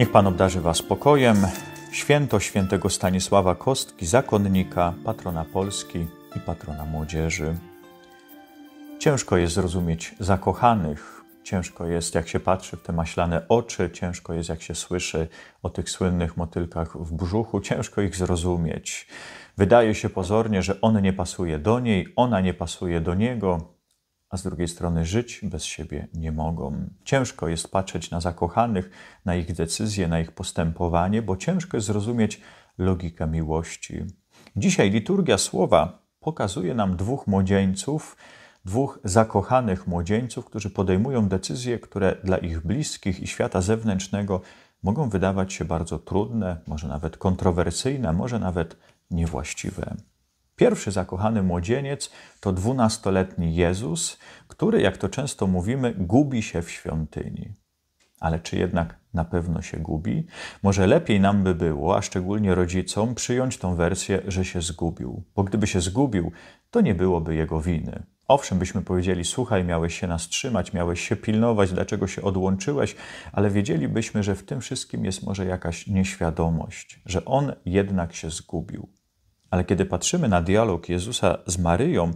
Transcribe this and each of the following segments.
Niech Pan obdarzy Was spokojem. Święto świętego Stanisława Kostki, zakonnika, patrona Polski i patrona młodzieży. Ciężko jest zrozumieć zakochanych, ciężko jest jak się patrzy w te maślane oczy, ciężko jest jak się słyszy o tych słynnych motylkach w brzuchu, ciężko ich zrozumieć. Wydaje się pozornie, że on nie pasuje do niej, ona nie pasuje do niego, a z drugiej strony żyć bez siebie nie mogą. Ciężko jest patrzeć na zakochanych, na ich decyzje, na ich postępowanie, bo ciężko jest zrozumieć logikę miłości. Dzisiaj liturgia słowa pokazuje nam dwóch młodzieńców, dwóch zakochanych młodzieńców, którzy podejmują decyzje, które dla ich bliskich i świata zewnętrznego mogą wydawać się bardzo trudne, może nawet kontrowersyjne, może nawet niewłaściwe. Pierwszy zakochany młodzieniec to dwunastoletni Jezus, który, jak to często mówimy, gubi się w świątyni. Ale czy jednak na pewno się gubi? Może lepiej nam by było, a szczególnie rodzicom, przyjąć tą wersję, że się zgubił, bo gdyby się zgubił, to nie byłoby jego winy. Owszem, byśmy powiedzieli, słuchaj, miałeś się nas trzymać, miałeś się pilnować, dlaczego się odłączyłeś, ale wiedzielibyśmy, że w tym wszystkim jest może jakaś nieświadomość, że on jednak się zgubił. Ale kiedy patrzymy na dialog Jezusa z Maryją,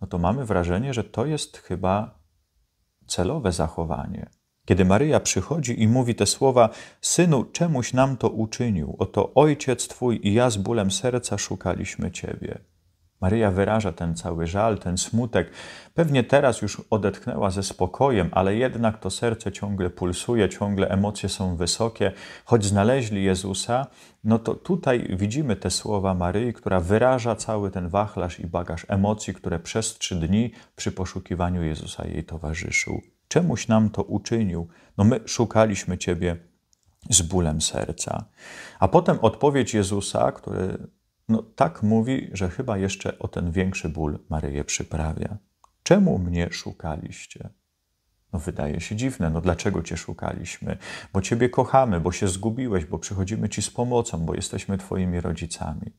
no to mamy wrażenie, że to jest chyba celowe zachowanie. Kiedy Maryja przychodzi i mówi te słowa: Synu, czemuś nam to uczynił? Oto ojciec twój i ja z bólem serca szukaliśmy ciebie. Maryja wyraża ten cały żal, ten smutek. Pewnie teraz już odetchnęła ze spokojem, ale jednak to serce ciągle pulsuje, ciągle emocje są wysokie. Choć znaleźli Jezusa, no to tutaj widzimy te słowa Maryi, która wyraża cały ten wachlarz i bagaż emocji, które przez trzy dni przy poszukiwaniu Jezusa jej towarzyszył. Czemuś nam to uczynił? No my szukaliśmy Ciebie z bólem serca. A potem odpowiedź Jezusa, który no tak mówi, że chyba jeszcze o ten większy ból Maryję przyprawia. Czemu mnie szukaliście? No wydaje się dziwne, no dlaczego Cię szukaliśmy? Bo Ciebie kochamy, bo się zgubiłeś, bo przychodzimy Ci z pomocą, bo jesteśmy Twoimi rodzicami.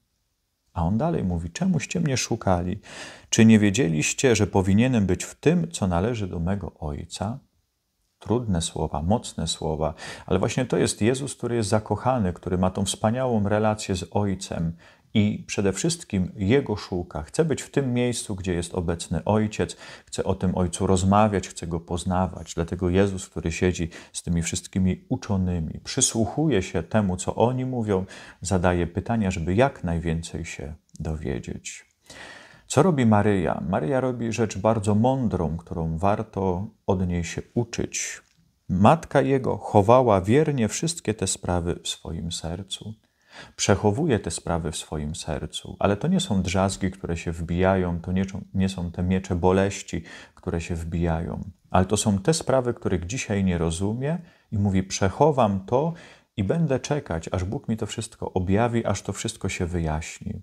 A on dalej mówi, czemuście mnie szukali? Czy nie wiedzieliście, że powinienem być w tym, co należy do mego Ojca? Trudne słowa, mocne słowa, ale właśnie to jest Jezus, który jest zakochany, który ma tą wspaniałą relację z Ojcem i przede wszystkim Jego szuka. Chce być w tym miejscu, gdzie jest obecny Ojciec, chce o tym Ojcu rozmawiać, chce Go poznawać. Dlatego Jezus, który siedzi z tymi wszystkimi uczonymi, przysłuchuje się temu, co oni mówią, zadaje pytania, żeby jak najwięcej się dowiedzieć. Co robi Maryja? Maryja robi rzecz bardzo mądrą, którą warto od niej się uczyć. Matka jego chowała wiernie wszystkie te sprawy w swoim sercu przechowuje te sprawy w swoim sercu, ale to nie są drzazgi, które się wbijają, to nie, nie są te miecze boleści, które się wbijają, ale to są te sprawy, których dzisiaj nie rozumie i mówi: Przechowam to i będę czekać, aż Bóg mi to wszystko objawi, aż to wszystko się wyjaśni.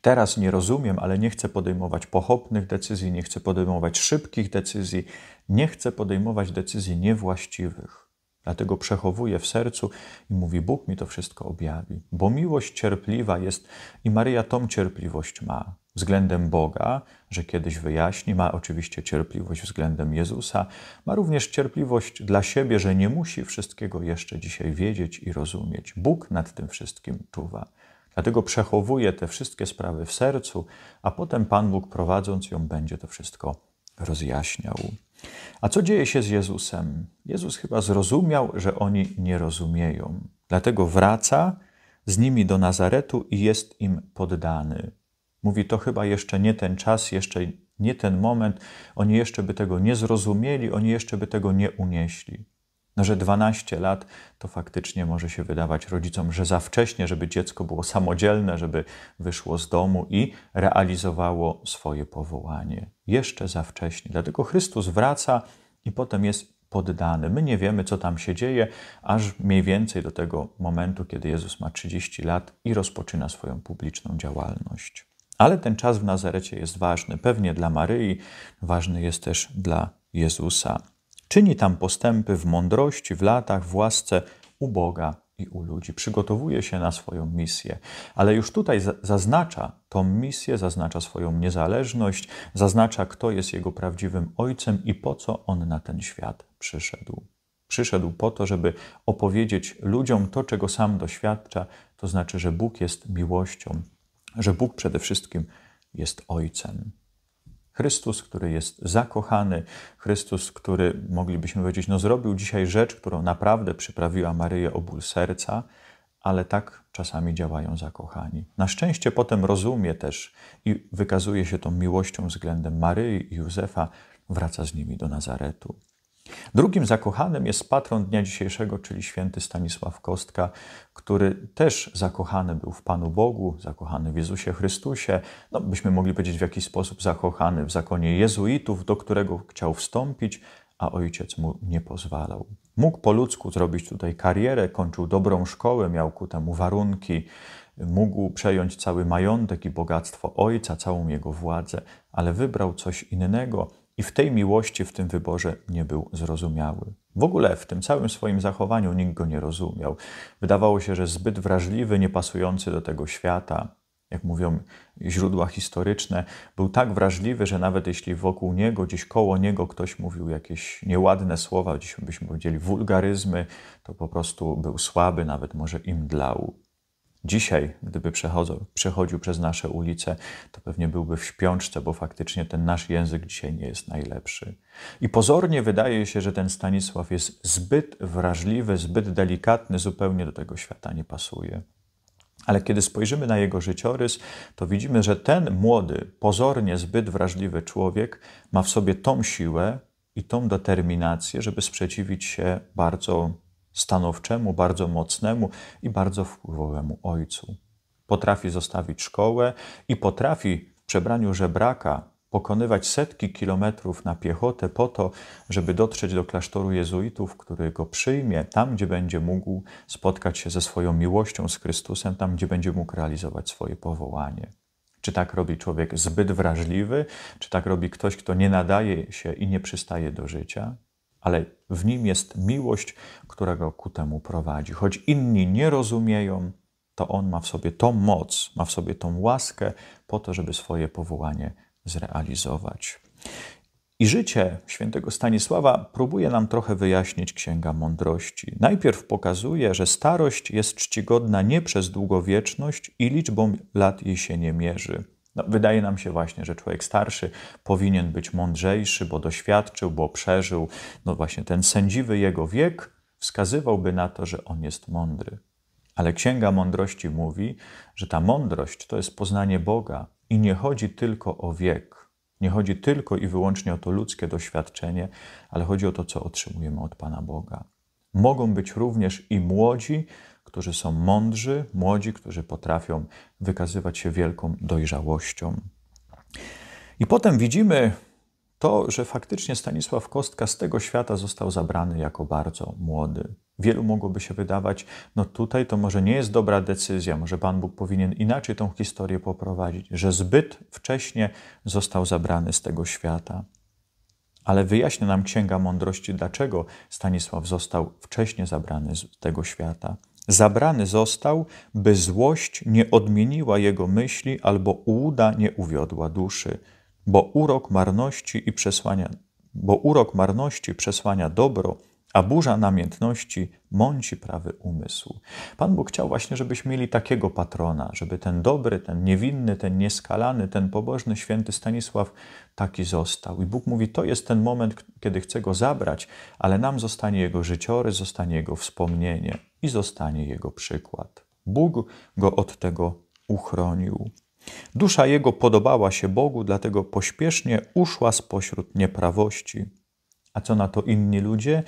Teraz nie rozumiem, ale nie chcę podejmować pochopnych decyzji, nie chcę podejmować szybkich decyzji, nie chcę podejmować decyzji niewłaściwych. Dlatego przechowuje w sercu i mówi: Bóg mi to wszystko objawi, bo miłość cierpliwa jest i Maryja tą cierpliwość ma względem Boga, że kiedyś wyjaśni, ma oczywiście cierpliwość względem Jezusa, ma również cierpliwość dla siebie, że nie musi wszystkiego jeszcze dzisiaj wiedzieć i rozumieć. Bóg nad tym wszystkim czuwa. Dlatego przechowuje te wszystkie sprawy w sercu, a potem Pan Bóg prowadząc ją będzie to wszystko rozjaśniał. A co dzieje się z Jezusem? Jezus chyba zrozumiał, że oni nie rozumieją. Dlatego wraca z nimi do Nazaretu i jest im poddany. Mówi, to chyba jeszcze nie ten czas, jeszcze nie ten moment, oni jeszcze by tego nie zrozumieli, oni jeszcze by tego nie unieśli. No, że 12 lat to faktycznie może się wydawać rodzicom, że za wcześnie, żeby dziecko było samodzielne, żeby wyszło z domu i realizowało swoje powołanie. Jeszcze za wcześnie. Dlatego Chrystus wraca i potem jest poddany. My nie wiemy, co tam się dzieje, aż mniej więcej do tego momentu, kiedy Jezus ma 30 lat i rozpoczyna swoją publiczną działalność. Ale ten czas w Nazarecie jest ważny, pewnie dla Maryi, ważny jest też dla Jezusa. Czyni tam postępy w mądrości, w latach, w łasce u Boga i u ludzi. Przygotowuje się na swoją misję, ale już tutaj zaznacza tą misję, zaznacza swoją niezależność, zaznacza, kto jest jego prawdziwym ojcem i po co on na ten świat przyszedł. Przyszedł po to, żeby opowiedzieć ludziom to, czego sam doświadcza, to znaczy, że Bóg jest miłością, że Bóg przede wszystkim jest ojcem. Chrystus, który jest zakochany, Chrystus, który moglibyśmy powiedzieć, no zrobił dzisiaj rzecz, którą naprawdę przyprawiła Maryję o ból serca, ale tak czasami działają zakochani. Na szczęście potem rozumie też i wykazuje się tą miłością względem Maryi i Józefa, wraca z nimi do Nazaretu. Drugim zakochanym jest patron dnia dzisiejszego, czyli święty Stanisław Kostka, który też zakochany był w Panu Bogu, zakochany w Jezusie Chrystusie. No, byśmy mogli powiedzieć w jakiś sposób zakochany w zakonie jezuitów, do którego chciał wstąpić, a ojciec mu nie pozwalał. Mógł po ludzku zrobić tutaj karierę, kończył dobrą szkołę, miał ku temu warunki, mógł przejąć cały majątek i bogactwo ojca, całą jego władzę, ale wybrał coś innego i w tej miłości, w tym wyborze nie był zrozumiały. W ogóle w tym całym swoim zachowaniu nikt go nie rozumiał. Wydawało się, że zbyt wrażliwy, niepasujący do tego świata, jak mówią źródła historyczne, był tak wrażliwy, że nawet jeśli wokół niego, gdzieś koło niego ktoś mówił jakieś nieładne słowa, gdzieś byśmy powiedzieli wulgaryzmy, to po prostu był słaby, nawet może im dlał dzisiaj, gdyby przechodził, przechodził przez nasze ulice, to pewnie byłby w śpiączce, bo faktycznie ten nasz język dzisiaj nie jest najlepszy. I pozornie wydaje się, że ten Stanisław jest zbyt wrażliwy, zbyt delikatny, zupełnie do tego świata nie pasuje. Ale kiedy spojrzymy na jego życiorys, to widzimy, że ten młody, pozornie zbyt wrażliwy człowiek ma w sobie tą siłę i tą determinację, żeby sprzeciwić się bardzo stanowczemu, bardzo mocnemu i bardzo wpływowemu ojcu. Potrafi zostawić szkołę i potrafi w przebraniu żebraka pokonywać setki kilometrów na piechotę po to, żeby dotrzeć do klasztoru jezuitów, który go przyjmie, tam gdzie będzie mógł spotkać się ze swoją miłością z Chrystusem, tam gdzie będzie mógł realizować swoje powołanie. Czy tak robi człowiek zbyt wrażliwy? Czy tak robi ktoś, kto nie nadaje się i nie przystaje do życia? ale w nim jest miłość, która go ku temu prowadzi. Choć inni nie rozumieją, to on ma w sobie tą moc, ma w sobie tą łaskę po to, żeby swoje powołanie zrealizować. I życie świętego Stanisława próbuje nam trochę wyjaśnić Księga Mądrości. Najpierw pokazuje, że starość jest czcigodna nie przez długowieczność i liczbą lat jej się nie mierzy. No, wydaje nam się właśnie, że człowiek starszy powinien być mądrzejszy, bo doświadczył, bo przeżył. No właśnie ten sędziwy jego wiek wskazywałby na to, że on jest mądry. Ale Księga Mądrości mówi, że ta mądrość to jest poznanie Boga i nie chodzi tylko o wiek. Nie chodzi tylko i wyłącznie o to ludzkie doświadczenie, ale chodzi o to, co otrzymujemy od Pana Boga. Mogą być również i młodzi, którzy są mądrzy, młodzi, którzy potrafią wykazywać się wielką dojrzałością. I potem widzimy to, że faktycznie Stanisław Kostka z tego świata został zabrany jako bardzo młody. Wielu mogłoby się wydawać, no tutaj to może nie jest dobra decyzja, może Pan Bóg powinien inaczej tą historię poprowadzić, że zbyt wcześnie został zabrany z tego świata. Ale wyjaśnia nam Księga Mądrości, dlaczego Stanisław został wcześnie zabrany z tego świata. Zabrany został, by złość nie odmieniła jego myśli albo ułuda nie uwiodła duszy, bo urok marności i przesłania, bo urok marności przesłania dobro, a burza namiętności mąci prawy umysł. Pan Bóg chciał właśnie, żebyśmy mieli takiego patrona, żeby ten dobry, ten niewinny, ten nieskalany, ten pobożny, święty Stanisław taki został. I Bóg mówi, to jest ten moment, kiedy chce go zabrać, ale nam zostanie jego życiorys, zostanie jego wspomnienie i zostanie jego przykład. Bóg go od tego uchronił. Dusza jego podobała się Bogu, dlatego pośpiesznie uszła spośród nieprawości. A co na to inni ludzie?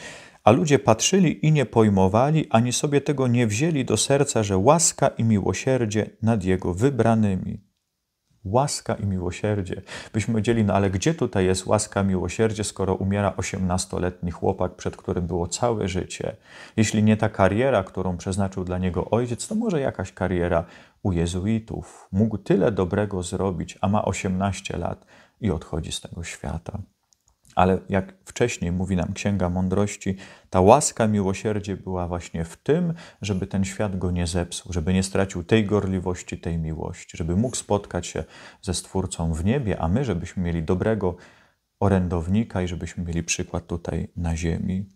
a ludzie patrzyli i nie pojmowali, ani sobie tego nie wzięli do serca, że łaska i miłosierdzie nad Jego wybranymi. Łaska i miłosierdzie. Byśmy powiedzieli, no ale gdzie tutaj jest łaska, miłosierdzie, skoro umiera 18-letni chłopak, przed którym było całe życie? Jeśli nie ta kariera, którą przeznaczył dla niego ojciec, to może jakaś kariera u jezuitów. Mógł tyle dobrego zrobić, a ma 18 lat i odchodzi z tego świata. Ale jak wcześniej mówi nam Księga Mądrości, ta łaska miłosierdzie była właśnie w tym, żeby ten świat go nie zepsuł, żeby nie stracił tej gorliwości, tej miłości, żeby mógł spotkać się ze Stwórcą w niebie, a my, żebyśmy mieli dobrego orędownika i żebyśmy mieli przykład tutaj na ziemi.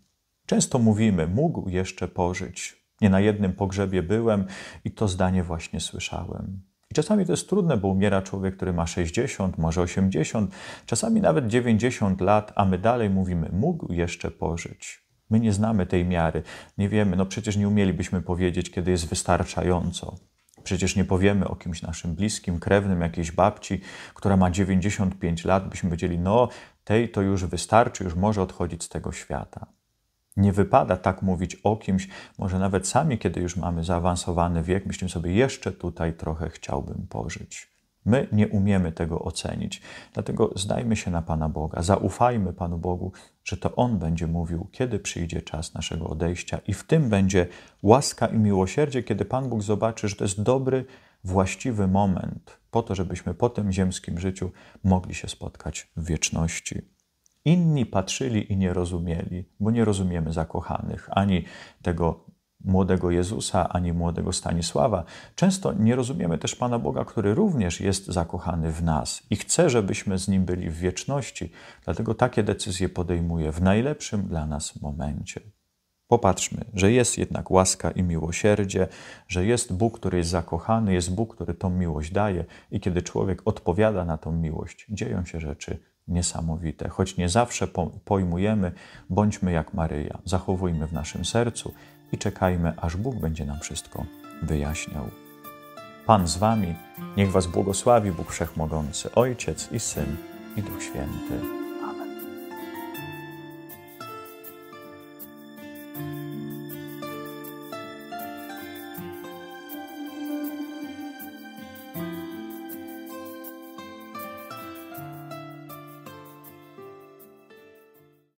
Często mówimy, mógł jeszcze pożyć. Nie na jednym pogrzebie byłem i to zdanie właśnie słyszałem. I czasami to jest trudne, bo umiera człowiek, który ma 60, może 80, czasami nawet 90 lat, a my dalej mówimy, mógł jeszcze pożyć. My nie znamy tej miary, nie wiemy, no przecież nie umielibyśmy powiedzieć, kiedy jest wystarczająco. Przecież nie powiemy o kimś naszym bliskim, krewnym, jakiejś babci, która ma 95 lat, byśmy powiedzieli, no tej to już wystarczy, już może odchodzić z tego świata. Nie wypada tak mówić o kimś, może nawet sami, kiedy już mamy zaawansowany wiek, myślimy sobie, jeszcze tutaj trochę chciałbym pożyć. My nie umiemy tego ocenić. Dlatego zdajmy się na Pana Boga, zaufajmy Panu Bogu, że to On będzie mówił, kiedy przyjdzie czas naszego odejścia, i w tym będzie łaska i miłosierdzie, kiedy Pan Bóg zobaczy, że to jest dobry, właściwy moment po to, żebyśmy po tym ziemskim życiu mogli się spotkać w wieczności. Inni patrzyli i nie rozumieli, bo nie rozumiemy zakochanych, ani tego młodego Jezusa, ani młodego Stanisława. Często nie rozumiemy też Pana Boga, który również jest zakochany w nas i chce, żebyśmy z Nim byli w wieczności. Dlatego takie decyzje podejmuje w najlepszym dla nas momencie. Popatrzmy, że jest jednak łaska i miłosierdzie, że jest Bóg, który jest zakochany, jest Bóg, który tą miłość daje i kiedy człowiek odpowiada na tą miłość, dzieją się rzeczy niesamowite. Choć nie zawsze pojmujemy, bądźmy jak Maryja, zachowujmy w naszym sercu i czekajmy, aż Bóg będzie nam wszystko wyjaśniał. Pan z Wami, niech Was błogosławi Bóg Wszechmogący, Ojciec i Syn i Duch Święty.